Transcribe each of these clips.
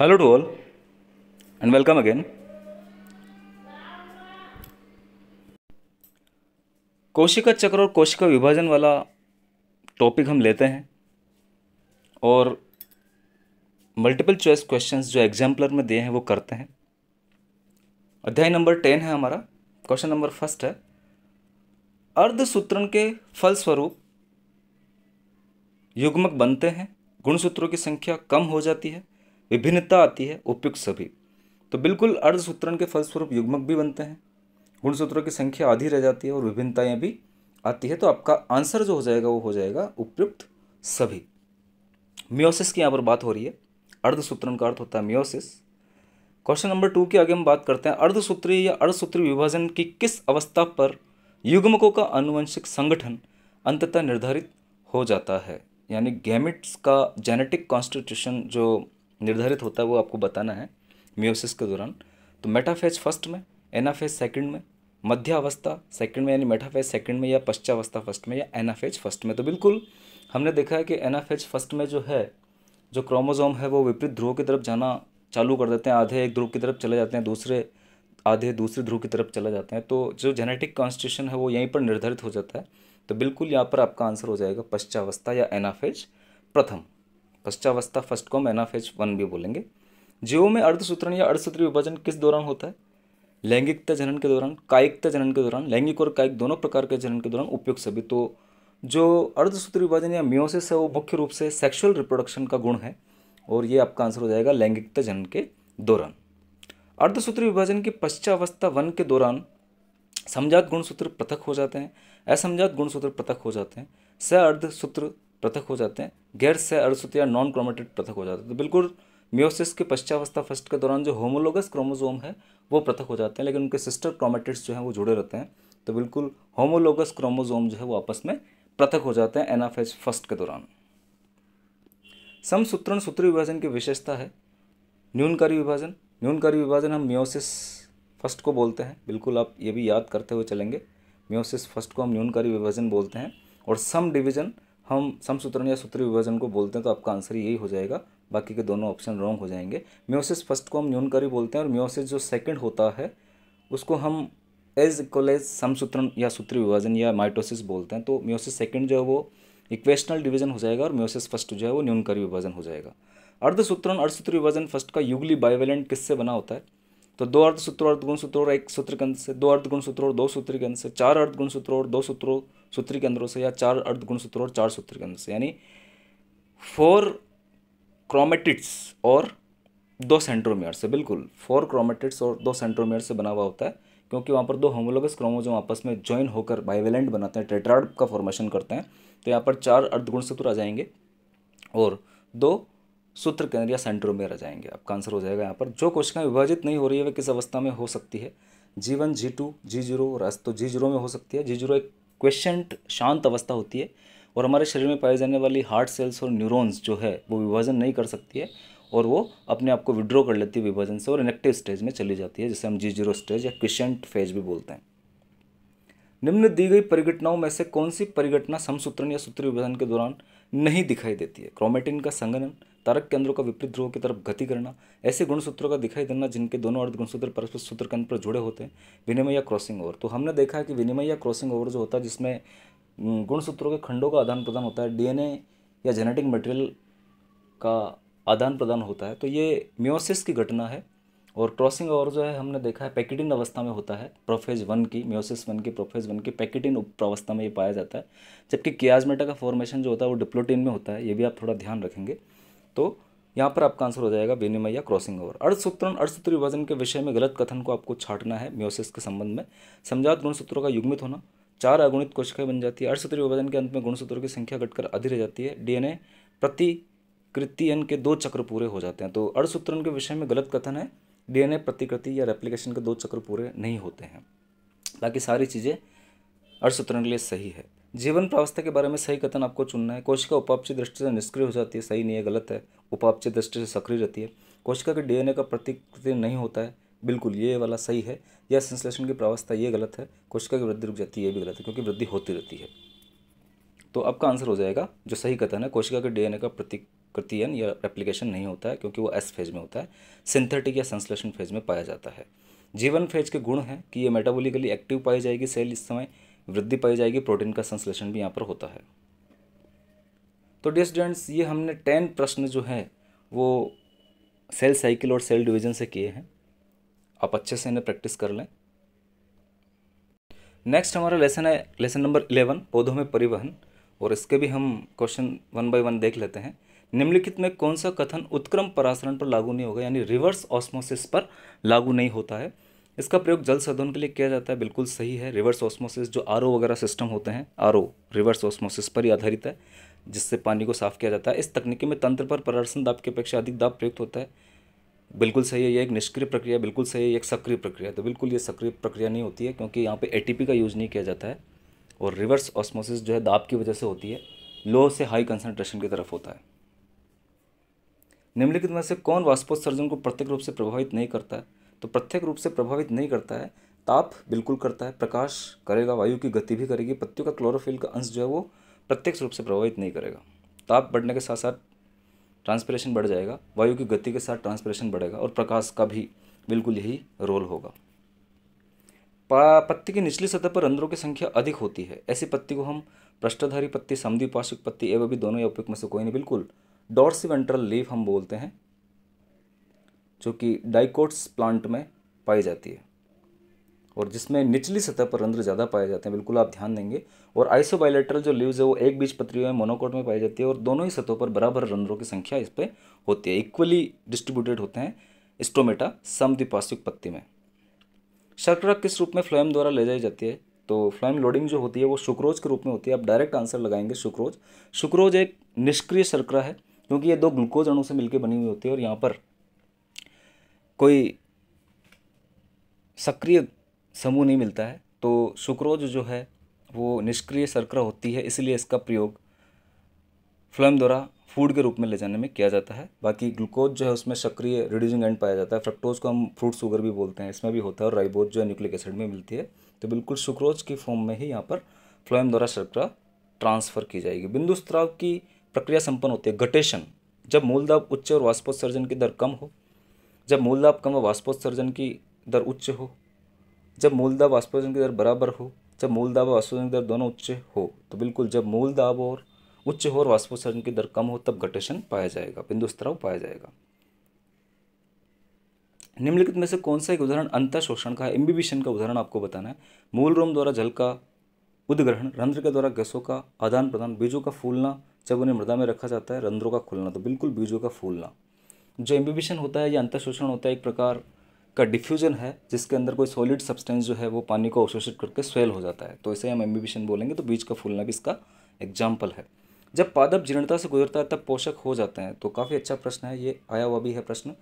hello to all and welcome again कोशिका चक्र और कोशिका विभाजन वाला टॉपिक हम लेते हैं और मल्टीपल चॉइस क्वेश्चंस जो एग्जाम्पलर में दिए हैं वो करते हैं अध्याय नंबर टेन है हमारा क्वेश्चन नंबर फर्स्ट है अर्धसूत्रण के फलस्वरूप युग्मक बनते हैं गुणसूत्रों की संख्या कम हो जाती है विभिन्नता आती है उपयुक्त सभी तो बिल्कुल अर्धसूत्रण के फलस्वरूप युग्मक भी बनते हैं गुणसूत्रों की संख्या आधी रह जाती है और विभिन्नताएँ भी आती है तो आपका आंसर जो हो जाएगा वो हो जाएगा उपयुक्त सभी मियोसिस की यहाँ पर बात हो रही है अर्धसूत्रण का अर्थ होता है मियोसिस क्वेश्चन नंबर टू के आगे हम बात करते हैं अर्धसूत्री या अर्धसूत्री विभाजन की किस अवस्था पर युग्मकों का आनुवंशिक संगठन अंततः निर्धारित हो जाता है यानी गैमिट्स का जेनेटिक कॉन्स्टिट्यूशन जो निर्धारित होता है वो आपको बताना है म्योसिस के दौरान तो मेटाफेज फर्स्ट में एनाफेज सेकंड में मध्यावस्था सेकंड में यानी मेटाफेज सेकंड में या पश्चावस्था फर्स्ट में या एनाफेज फर्स्ट में तो बिल्कुल हमने देखा है कि एनाफेज फर्स्ट में जो है जो क्रोमोजोम है वो विपरीत ध्रुव की तरफ जाना चालू कर देते हैं आधे एक ध्रुव की तरफ चले जाते हैं दूसरे आधे दूसरे ध्रुव की तरफ चले जाते हैं तो जो जेनेटिक कॉन्स्टिट्यूशन है वो यहीं पर निर्धारित हो जाता है तो बिल्कुल यहाँ पर आपका आंसर हो जाएगा पश्चावस्था या एनाफेज प्रथम पश्चावस्था फर्स्ट कॉम एनाफेज वन भी बोलेंगे जीवों में अर्धसूत्रण या अर्धसूत्री विभाजन किस दौरान होता है लैंगिकता जनन के दौरान कायिकता जनन के दौरान लैंगिक और कायिक दोनों प्रकार के जनन के दौरान उपयुक्त सभी तो जो अर्धसूत्र विभाजन या म्योसिस है वो मुख्य रूप से सेक्सुअल रिप्रोडक्शन का गुण है और ये आपका आंसर हो जाएगा लैंगिकता जनन के दौरान अर्धसूत्र विभाजन की पश्चावस्था वन के दौरान समझात गुणसूत्र पृथक हो जाते हैं असमझात गुणसूत्र पृथक हो जाते हैं स अर्धसूत्र पृथक हो जाते हैं गैर सह अर्धसूत या नॉन क्रोमेटेड पृथक हो जाते हैं तो बिल्कुल म्योसिस के पश्चावस्था फर्स्ट के दौरान जो होमोलोगस क्रोमोजोम है वो पृथक हो जाते हैं लेकिन उनके सिस्टर क्रोमेटिड्स जो हैं वो जुड़े रहते हैं तो बिल्कुल होमोलोगस क्रोमोजोम जो है वो आपस में पृथक हो जाते हैं एनाफेज फर्स्ट के दौरान समसूत्रण सूत्र विभाजन की विशेषता है न्यूनकारी विभाजन न्यूनकारी विभाजन हम म्योसिस फर्स्ट को बोलते हैं बिल्कुल आप ये भी याद करते हुए चलेंगे म्योसिस फर्स्ट को हम न्यूनकारी विभाजन बोलते हैं और सम डिवीजन हम समसूत्रण या सूत्र विभाजन को बोलते हैं तो आपका आंसर यही हो जाएगा बाकी के दोनों ऑप्शन रॉन्ग हो जाएंगे म्योसिस फर्स्ट को हम न्यून करी बोलते हैं और म्योसिस जो सेकंड होता है उसको हम एज इक्वल एज समसूत्रण या सूत्र विभाजन या माइटोसिस बोलते हैं तो म्योसिस सेकंड जो है वो इक्वेशनल डिवीजन हो जाएगा और म्योसिस फर्स्ट जो है वो न्यूनकारी विभाजन हो जाएगा अर्धसूत्रण अर्धसूत्र विभाजन फर्स्ट का युगली बाइवेलेंट किससे बना होता है तो दो अर्धसूत्र अर्धगुण सूत्रों और एक सूत्रकंध से दो अर्धगुण सूत्रों और दो सूत्र के अंश से चार अर्धगुण सूत्रों और दो सूत्रों सूत्र के अंदरों से या चार अर्धगुण सूत्र और चार सूत्र के अंदर से यानी फोर क्रोमेटिट्स और दो सेंट्रोमियर से बिल्कुल फोर क्रोमेटिट्स और दो सेंट्रोमियर से बना हुआ होता है क्योंकि वहाँ पर दो होमोलोगस क्रोमोजोम आपस में ज्वाइन होकर बाइवेलेंट बनाते हैं टेट्राड का फॉर्मेशन करते हैं तो यहाँ पर चार अर्धगुण सूत्र आ जाएंगे और दो सूत्र के अंदर या सेंट्रोमेयर आ जाएंगे आपका आंसर हो जाएगा यहाँ पर जो कोशिकाएं विभाजित नहीं हो रही है वह किस अवस्था में हो सकती है G one G two G zero रस तो जी जीरो में हो सकती है जी जीरो एक क्वेश्चन शांत अवस्था होती है और हमारे शरीर में पाए जाने वाली हार्ट सेल्स और न्यूरॉन्स जो है वो विभाजन नहीं कर सकती है और वो अपने आप को विड्रॉ कर लेती है विभाजन से और इनेक्टिव स्टेज में चली जाती है जिसे हम जी जीरो स्टेज या क्वेश्चन फेज भी बोलते हैं निम्न दी गई परिघटनाओं में से कौन सी परिघटना समसूत्रण या सूत्र विभाजन के दौरान नहीं दिखाई देती है क्रोमेटिन का संगनन तारक के का विपरीत ध्रुव की तरफ गति करना ऐसे गुणसूत्रों का दिखाई देना जिनके दोनों अर्ध गुणसूत्र परस्पर सूत्र के पर जुड़े होते हैं विनिमय या क्रॉसिंग ओवर तो हमने देखा है कि विनिमय या क्रॉसिंग ओवर जो होता है जिसमें गुणसूत्रों के खंडों का आदान प्रदान होता है डीएनए या जेनेटिक मटेरियल का आदान प्रदान होता है तो ये म्योसिस की घटना है और क्रॉसिंग ओवर जो है हमने देखा है पैकेटिन अवस्था में होता है प्रोफेज वन की म्योसिस वन की प्रोफेज वन की पैकेटिन उप अवस्था में ये पाया जाता है जबकि कियाजमेटा का फॉर्मेशन जो होता है वो डिप्लोटिन में होता है ये भी आप थोड़ा ध्यान रखेंगे तो यहाँ पर आपका आंसर हो जाएगा विनिमय या क्रॉसिंग ओवर अर्धसूत्रण अर्धसूत्र विभाजन के विषय में गलत कथन को आपको छाटना है म्योसिस के संबंध में समझात गुणसूत्रों का युग्मित होना चार अगुणित कोशिकाएं बन जाती है अर्धसूत्र विभाजन के अंत में गुणसूत्रों की संख्या घटकर अधिक रह जाती है डीएनए एन के दो चक्र पूरे हो जाते हैं तो अर्धसूत्रण के विषय में गलत कथन है डीएनए प्रतिकृति या रेप्लीकेशन के दो चक्र पूरे नहीं होते हैं बाकी सारी चीज़ें अर्धसूत्रण के लिए सही है जीवन प्रावस्था के बारे में सही कथन आपको चुनना है कोशिका उपापची दृष्टि से निष्क्रिय हो जाती है सही नहीं है गलत है उपापची दृष्टि से सक्रिय रहती है कोशिका के डीएनए का प्रतिकृति नहीं होता है बिल्कुल ये वाला सही है या संश्लेषण की प्रावस्था ये गलत है कोशिका की वृद्धि रुक जाती है ये भी गलत है क्योंकि वृद्धि होती रहती है तो आपका आंसर हो जाएगा जो सही कथन है कोशिका के डीएनए का प्रतिकृतियन या एप्लीकेशन नहीं होता है क्योंकि वो एस फेज में होता है सिंथेटिक या संश्लेषण फेज में पाया जाता है जीवन फेज के गुण हैं कि ये मेटाबॉलिकली एक्टिव पाई जाएगी सेल इस समय वृद्धि पाई जाएगी प्रोटीन का संश्लेषण भी यहाँ पर होता है तो डियर स्टूडेंट्स ये हमने टेन प्रश्न जो है वो सेल साइकिल और सेल डिवीजन से किए हैं आप अच्छे से इन्हें प्रैक्टिस कर लें नेक्स्ट हमारा लेसन है लेसन नंबर इलेवन पौधों में परिवहन और इसके भी हम क्वेश्चन वन बाय वन देख लेते हैं निम्नलिखित में कौन सा कथन उत्क्रम परासरण पर लागू नहीं होगा यानी रिवर्स ऑस्मोसिस पर लागू नहीं होता है इसका प्रयोग जल शोधन के लिए किया जाता है बिल्कुल सही है रिवर्स ऑस्मोसिस जो आर वगैरह सिस्टम होते हैं आर रिवर्स ऑस्मोसिस पर ही आधारित है जिससे पानी को साफ किया जाता है इस तकनीकी में तंत्र पर प्रदर्शन दाब की अपेक्षा अधिक दाब प्रयुक्त होता है बिल्कुल सही है ये एक निष्क्रिय प्रक्रिया बिल्कुल सही है एक सक्रिय प्रक्रिया तो बिल्कुल ये सक्रिय प्रक्रिया नहीं होती है क्योंकि यहाँ पे एटीपी का यूज़ नहीं किया जाता है और रिवर्स ऑस्मोसिस जो है दाब की वजह से होती है लो से हाई कंसनट्रेशन की तरफ होता है निम्नलिखित में से कौन वाष्पोत्सर्जन को प्रत्येक रूप से प्रभावित नहीं करता है तो प्रत्येक रूप से प्रभावित नहीं करता है ताप बिल्कुल करता है प्रकाश करेगा वायु की गति भी करेगी पत्तियों का क्लोरोफिल का अंश जो है वो प्रत्यक्ष रूप से प्रभावित नहीं करेगा ताप बढ़ने के साथ साथ ट्रांसपरेशन बढ़ जाएगा वायु की गति के साथ ट्रांसपरेशन बढ़ेगा और प्रकाश का भी बिल्कुल यही रोल होगा पत्ती की निचली सतह पर रंध्रों की संख्या अधिक होती है ऐसी पत्ती को हम पृष्ठधारी पत्ती समद्विपार्श्विक पत्ती एवं भी दोनों या उपयुक्त में से कोई नहीं बिल्कुल डॉर्सी वेंट्रल लीफ हम बोलते हैं जो कि डाइकोट्स प्लांट में पाई जाती है और जिसमें निचली सतह पर रंध्र ज़्यादा पाए जाते हैं बिल्कुल आप ध्यान देंगे और आइसोबाइलेटरल जो लीव्स है वो एक बीच पत्रियों में मोनोकोट में पाई जाती है और दोनों ही सतहों पर बराबर रंध्रों की संख्या इस पर होती है इक्वली डिस्ट्रीब्यूटेड होते हैं स्टोमेटा समद्विपार्श्विक पत्ती में शर्करा किस रूप में फ्लोएम द्वारा ले जाई जाती है तो फ्लोएम लोडिंग जो होती है वो शुक्रोज के रूप में होती है आप डायरेक्ट आंसर लगाएंगे सुक्रोज सुक्रोज एक निष्क्रिय शर्करा है क्योंकि ये दो ग्लूकोज अणु से मिलकर बनी हुई होती है और यहाँ पर कोई सक्रिय समूह नहीं मिलता है तो सुक्रोज जो है वो निष्क्रिय शर्करा होती है इसलिए इसका प्रयोग फ्लम द्वारा फूड के रूप में ले जाने में किया जाता है बाकी ग्लूकोज जो है उसमें सक्रिय रिड्यूसिंग एंड पाया जाता है फ्रक्टोज को हम फ्रूट शुगर भी बोलते हैं इसमें भी होता है और राइबोज जो है न्यूक्लिक एसिड में मिलती है तो बिल्कुल सुक्रोज की फॉर्म में ही यहाँ पर फ्लोएम द्वारा शर्करा ट्रांसफ़र की जाएगी बिंदु स्त्राव की प्रक्रिया संपन्न होती है गटेशन जब मूलदाब उच्च और वाष्पोत्सर्जन की दर कम हो जब मूल दाब कम व वाष्पोत्सर्जन की दर उच्च हो जब मूल दाब वाष्पोत्सर्जन की दर बराबर हो जब मूल दाब और वाष्पोत्सर्जन की दर दोनों उच्च हो तो बिल्कुल जब मूल दाब और उच्च हो और वाष्पोत्सर्जन की दर कम हो तब घटेशन पाया जाएगा बिंदु स्त्राव पाया जाएगा निम्नलिखित में से कौन सा एक उदाहरण अंत शोषण का एम्बिबिशन का उदाहरण आपको बताना है मूल रोम द्वारा जल का उद्ग्रहण रंध्र के द्वारा गैसों का आदान प्रदान बीजों का फूलना जब उन्हें मृदा में रखा जाता है रंध्रों का खुलना तो बिल्कुल बीजों का फूलना जो एम्बिबिशन होता है या अंतर शोषण होता है एक प्रकार का डिफ्यूजन है जिसके अंदर कोई सॉलिड सब्सटेंस जो है वो पानी को अवशोषित करके स्वेल हो जाता है तो इसे हम एम्बिबिशन बोलेंगे तो बीज का फूलना भी इसका एग्जाम्पल है जब पादप जीर्णता से गुजरता है तब पोषक हो जाते हैं तो काफ़ी अच्छा प्रश्न है ये आया हुआ भी है प्रश्न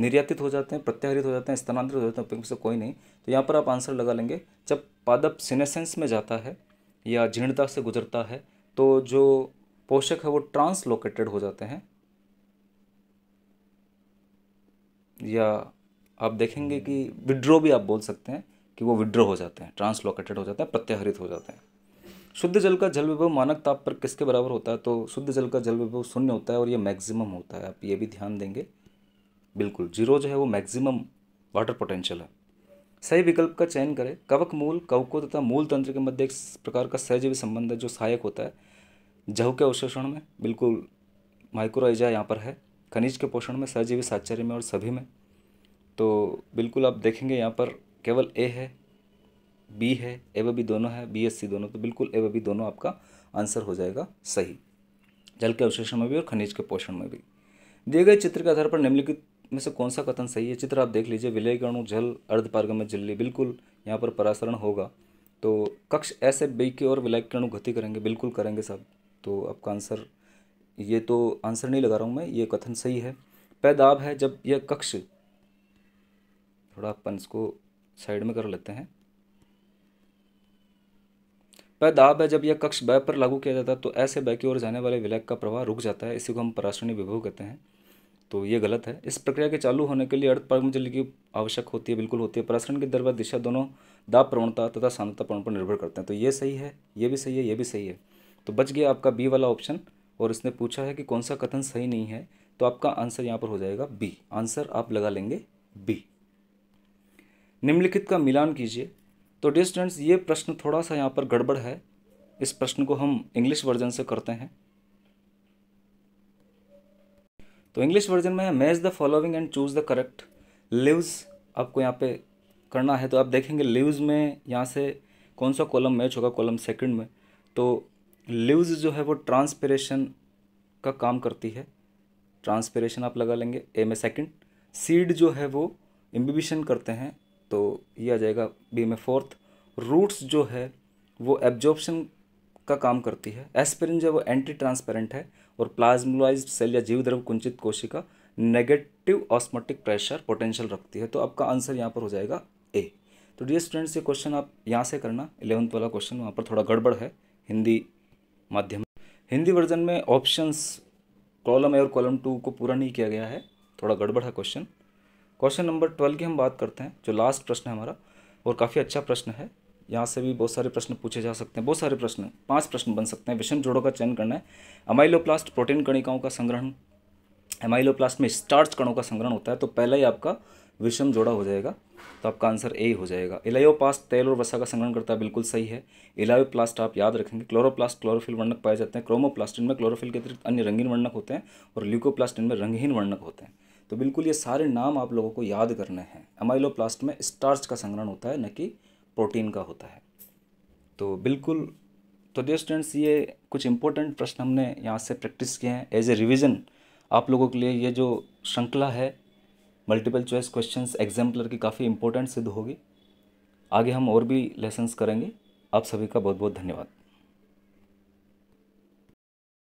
निर्यातित हो जाते हैं प्रत्याहरित हो जाते हैं स्थानांतरित हो जाते हैं उपयोग से कोई नहीं तो यहाँ पर आप आंसर लगा लेंगे जब पादप सिनेसेंस में जाता है या जीर्णता से गुजरता है तो जो पोषक है वो ट्रांसलोकेटेड हो जाते हैं या आप देखेंगे कि विड्रो भी आप बोल सकते हैं कि वो विड्रो हो जाते हैं ट्रांसलोकेटेड हो जाते हैं प्रत्याहरित हो जाते हैं शुद्ध जल का जल विभव मानक ताप पर किसके बराबर होता है तो शुद्ध जल का जल विभव शून्य होता है और ये मैक्सिमम होता है आप ये भी ध्यान देंगे बिल्कुल जीरो जो है वो मैक्सिमम वाटर पोटेंशियल है सही विकल्प का चयन करें कवक मूल कवकों तथा मूल तंत्र के मध्य एक प्रकार का सहजीवी संबंध है जो सहायक होता है जहू के अवशोषण में बिल्कुल माइक्रोइजा यहाँ पर है खनिज के पोषण में सहजीवी साक्षर्य में और सभी में तो बिल्कुल आप देखेंगे यहाँ पर केवल ए है बी है ए व बी दोनों है बी एस सी दोनों तो बिल्कुल ए व बी दोनों आपका आंसर हो जाएगा सही जल के अवशेषण में भी और खनिज के पोषण में भी दिए गए चित्र के आधार पर निम्नलिखित में से कौन सा कथन सही है चित्र आप देख लीजिए विलय गणु जल अर्धपारगम्य झिल्ली बिल्कुल यहाँ पर परासरण होगा तो कक्ष ऐसे बी की और विलय गणु गति करेंगे बिल्कुल करेंगे साहब तो आपका आंसर ये तो आंसर नहीं लगा रहा हूँ मैं ये कथन सही है पैदाब है जब यह कक्ष थोड़ा अपन इसको साइड में कर लेते हैं पैदाब है जब यह कक्ष बै पर लागू किया जाता है तो ऐसे बै की ओर जाने वाले विलय का प्रवाह रुक जाता है इसी को हम पराश्रणी विभव कहते हैं तो ये गलत है इस प्रक्रिया के चालू होने के लिए अर्ध जल की आवश्यक होती है बिल्कुल होती है पराश्रण की दर व दिशा दोनों दाब प्रवणता तथा सांद्रता प्रवण पर निर्भर करते हैं तो ये सही है ये भी सही है ये भी सही है तो बच गया आपका बी वाला ऑप्शन और इसने पूछा है कि कौन सा कथन सही नहीं है तो आपका आंसर यहाँ पर हो जाएगा बी आंसर आप लगा लेंगे बी निम्नलिखित का मिलान कीजिए तो डियर स्टूडेंट्स ये प्रश्न थोड़ा सा यहाँ पर गड़बड़ है इस प्रश्न को हम इंग्लिश वर्जन से करते हैं तो इंग्लिश वर्जन में है match the following and choose the correct lives आपको यहाँ पे करना है तो आप देखेंगे लिव्स में यहाँ से कौन सा कॉलम मैच होगा कॉलम सेकंड में तो लिव्स जो है वो ट्रांसपेरेशन का काम करती है ट्रांसपेरेशन आप लगा लेंगे ए में सेकंड सीड जो है वो इम्बिबिशन करते हैं तो ये आ जाएगा बी में फोर्थ रूट्स जो है वो एब्जॉर्प्शन का काम करती है एस्पिरिन जो है वो एंटी ट्रांसपेरेंट है और प्लाज्मोलाइज सेल या जीव द्रव कुंचित कोशिका नेगेटिव ऑस्मोटिक प्रेशर पोटेंशियल रखती है तो आपका आंसर यहाँ पर हो जाएगा ए तो डियर स्टूडेंट्स ये क्वेश्चन आप यहाँ से करना इलेवंथ वाला क्वेश्चन वहाँ पर थोड़ा गड़बड़ है हिंदी माध्यम हिंदी वर्जन में ऑप्शंस कॉलम ए और कॉलम टू को पूरा नहीं किया गया है थोड़ा गड़बड़ है क्वेश्चन क्वेश्चन नंबर ट्वेल्व की हम बात करते हैं जो लास्ट प्रश्न है हमारा और काफ़ी अच्छा प्रश्न है यहाँ से भी बहुत सारे प्रश्न पूछे जा सकते हैं बहुत सारे प्रश्न पांच प्रश्न बन सकते हैं विषम जोड़ों का चयन करना है अमाइलोप्लास्ट प्रोटीन कणिकाओं का संग्रहण अमाइलोप्लास्ट में स्टार्च कणों का संग्रहण होता है तो पहला ही आपका विषम जोड़ा हो जाएगा तो आपका आंसर ए हो जाएगा इलायोप्लास्ट तेल और वसा का संग्रहण करता है बिल्कुल सही है इलायोप्लास्ट आप याद रखेंगे क्लोरोप्लास्ट क्लोरोफिल वर्णक पाए जाते हैं क्रोमोप्लास्टिन में क्लोरोफिल के अतिरिक्त अन्य रंगीन वर्णक होते हैं और ल्यूकोप्लास्टिन में रंगहीन वर्णक होते हैं तो बिल्कुल ये सारे नाम आप लोगों को याद करने हैं अमाइलोप्लास्ट में स्टार्च का संग्रहण होता है न कि प्रोटीन का होता है तो बिल्कुल तो डियर स्टूडेंट्स ये कुछ इंपॉर्टेंट प्रश्न हमने यहाँ से प्रैक्टिस किए हैं एज ए रिविज़न आप लोगों के लिए ये जो श्रृंखला है मल्टीपल चॉइस क्वेश्चंस एग्जाम्पलर की काफ़ी इंपॉर्टेंट सिद्ध होगी आगे हम और भी लेसन्स करेंगे आप सभी का बहुत बहुत धन्यवाद